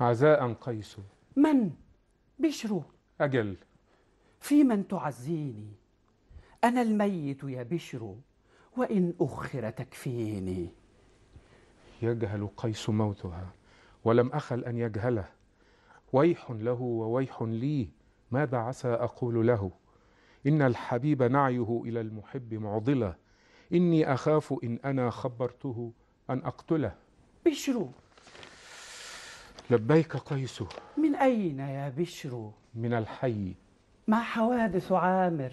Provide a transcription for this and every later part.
عزاء قيس من بشر أجل في من تعزيني أنا الميت يا بشر وإن أخر تكفيني يجهل قيس موتها ولم أخل أن يجهله ويح له وويح لي ماذا عسى أقول له إن الحبيب نعيه إلى المحب معضلة إني أخاف إن أنا خبرته أن أقتله بشرو لبيك قيس من أين يا بشر من الحي ما حوادث عامر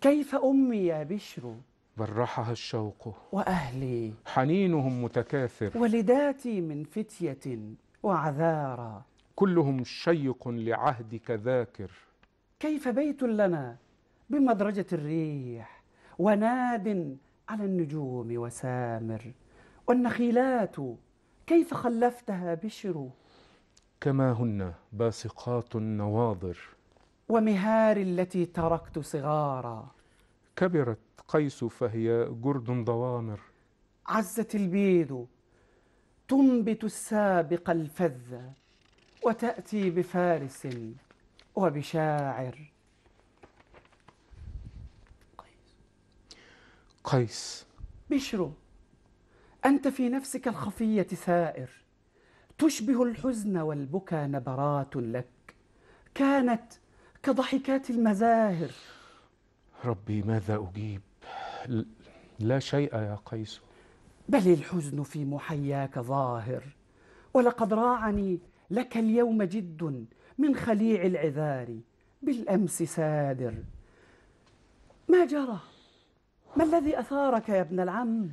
كيف أمي يا بشر برحها الشوق وأهلي حنينهم متكاثر ولداتي من فتية وعذارى كلهم شيق لعهدك ذاكر كيف بيت لنا بمدرجة الريح وناد على النجوم وسامر والنخيلات كيف خلفتها بشرو كما هن باسقات النواضر ومهار التي تركت صغارا كبرت قيس فهي جرد ضوامر عزت البيد تنبت السابق الفذ وتأتي بفارس وبشاعر قيس بشرو أنت في نفسك الخفية سائر تشبه الحزن والبكى نبرات لك كانت كضحكات المزاهر ربي ماذا أجيب لا شيء يا قيس بل الحزن في محياك ظاهر ولقد راعني لك اليوم جد من خليع العذار بالأمس سادر ما جرى ما الذي أثارك يا ابن العم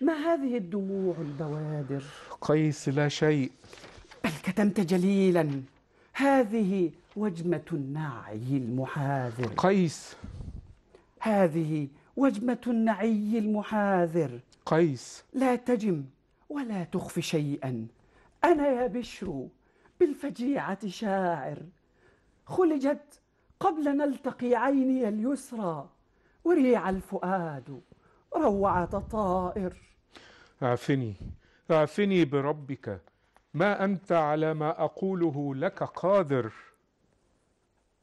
ما هذه الدموع البوادر قيس لا شيء بل كتمت جليلا هذه وجمة النعي المحاذر قيس هذه وجمة النعي المحاذر قيس لا تجم ولا تخف شيئا أنا يا بشر بالفجيعة شاعر خلجت قبل نلتقي عيني اليسرى وريع الفؤاد روعة طائر اعفني اعفني بربك ما أنت على ما أقوله لك قادر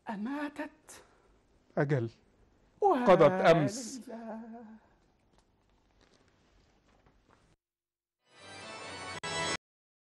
أماتت أجل قضت أمس